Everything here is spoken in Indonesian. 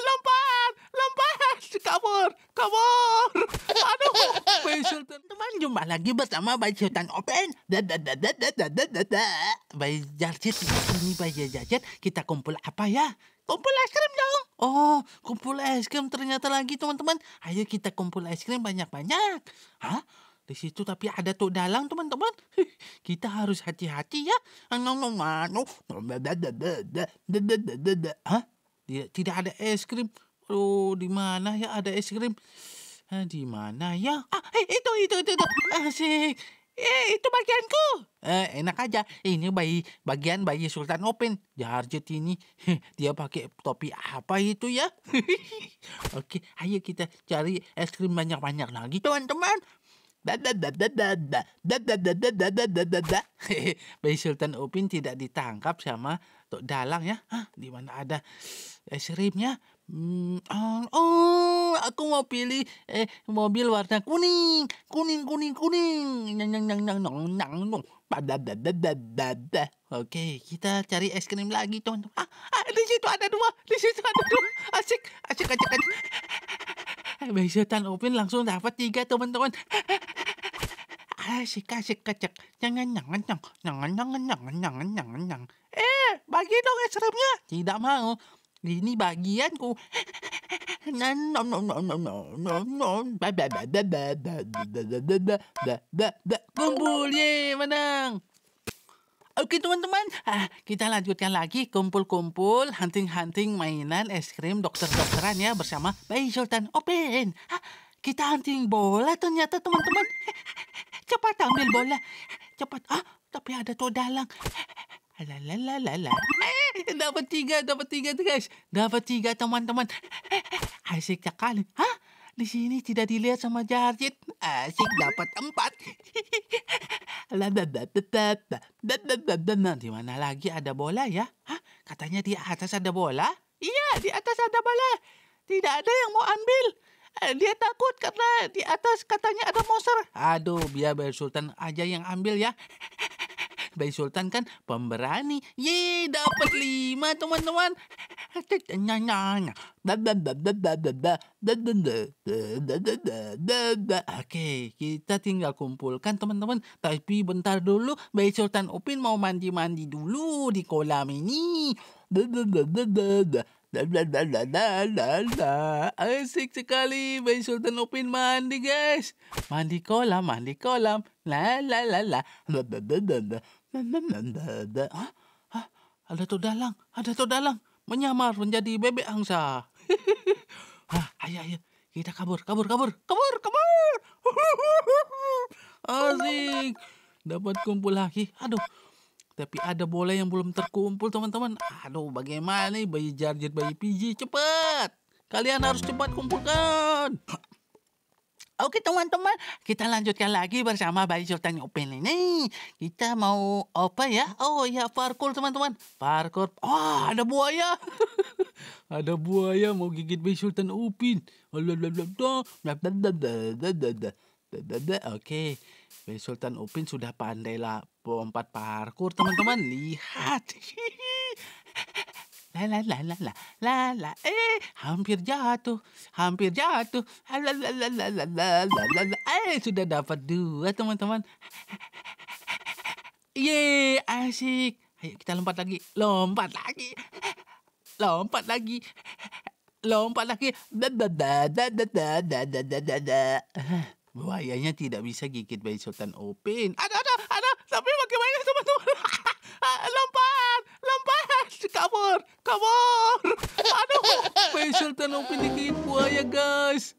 lompat, lompat, kabur, kabur. Aduh, bayi Sultan. Teman jumpa lagi bersama bayi Sultan Open. Bayi Jarjit, ini Bayi Jarjit, kita kumpul apa ya? Kumpul es krim dong. Oh, kumpul es krim ternyata lagi teman-teman. Ayo kita kumpul es krim banyak-banyak. Hah? di situ tapi ada tuh dalang teman-teman kita harus hati-hati ya Hah? Dia tidak ada es krim. Oh, di mana ya ada es krim? Ah, di mana ya? Ah, eh, itu itu itu itu. Asik. Eh, itu bagianku. Eh, enak aja. Ini bayi bagian bayi Sultan Open. Jarjet ini. Dia pakai topi apa itu ya? Oke, ayo kita cari es krim banyak-banyak lagi, teman-teman. Bayi Sultan Upin tidak ditangkap sama Tok Dalang ya. Hah, di mana ada es krimnya Hmm, oh, aku mau pilih eh mobil warna kuning, kuning, kuning, kuning. Nyang, nyang, nyang, nyang, nyang, nyang, nyang. Oke, kita cari es krim lagi, teman-teman. Ah, ah, di situ ada dua, di situ ada dua. Asik, asik, asik, asik. Besutan Upin langsung dapat tiga teman-teman. Asyik, asyik, kecek. Jangan, jangan, jangan, jangan, jangan, jangan, jangan, jangan, jangan. Eh, bagi dong es seremnya. Tidak mau. Ini bagianku. No, no, no, no, no, no, no. Kumpul, ye, menang. Oke teman-teman, ah, kita lanjutkan lagi kumpul-kumpul, hunting-hunting mainan es krim dokter-dokteran ya bersama Bayi Sultan Open. Ah, kita hunting bola ternyata teman-teman. Cepat ambil bola. Cepat. Ah, tapi ada tuh dalang. Lalalala. Eh, dapat tiga, dapat tiga guys. Dapat tiga teman-teman. Asik sekali. Hah? Di sini tidak dilihat sama Jarjit. Asik dapat empat. Di mana lagi ada bola ya? Hah? Katanya di atas ada bola? Iya, di atas ada bola. Tidak ada yang mau ambil. Eh, dia takut karena di atas katanya ada monster. Aduh, biar Sultan aja yang ambil ya. Bayi Sultan kan pemberani. Ye, dapat lima teman-teman. Oke, kita tinggal kumpulkan teman-teman. Tapi bentar dulu, Bayi Sultan Upin mau mandi-mandi dulu di kolam ini. Asik sekali Bayi Sultan Upin mandi guys Mandi kolam, mandi kolam La la la la ada tuh dalang, ada tuh dalang. Menyamar menjadi bebek angsa. Hah, ayo, ayo. Kita kabur, kabur, kabur, kabur, kabur. Asik. Dapat kumpul lagi. Aduh. Tapi ada bola yang belum terkumpul, teman-teman. Aduh, bagaimana nih bayi jarjet, bayi piji. Cepat. Kalian harus cepat kumpulkan. Oke teman-teman, kita lanjutkan lagi bersama Bayi Sultan Open ini. Kita mau apa ya? Oh ya parkour teman-teman. Parkour. Wah oh, ada buaya. ada buaya mau gigit Bayi Sultan Upin. Oke. Bayi Sultan Upin sudah pandai lah lompat parkour teman-teman. Lihat. La la la la la la la. Eh, hampir jatuh, hampir jatuh. La la la la la la la la. Eh, sudah dapat dua teman-teman. Ye, asik. Ayo kita lompat lagi, lompat lagi, lompat lagi, lompat lagi. Da da da da da da da da da da. Buayanya tidak bisa gigit bayi sultan Opin. Ada ada. Samar! Ano ko? Special tanong pinikin po haya, guys!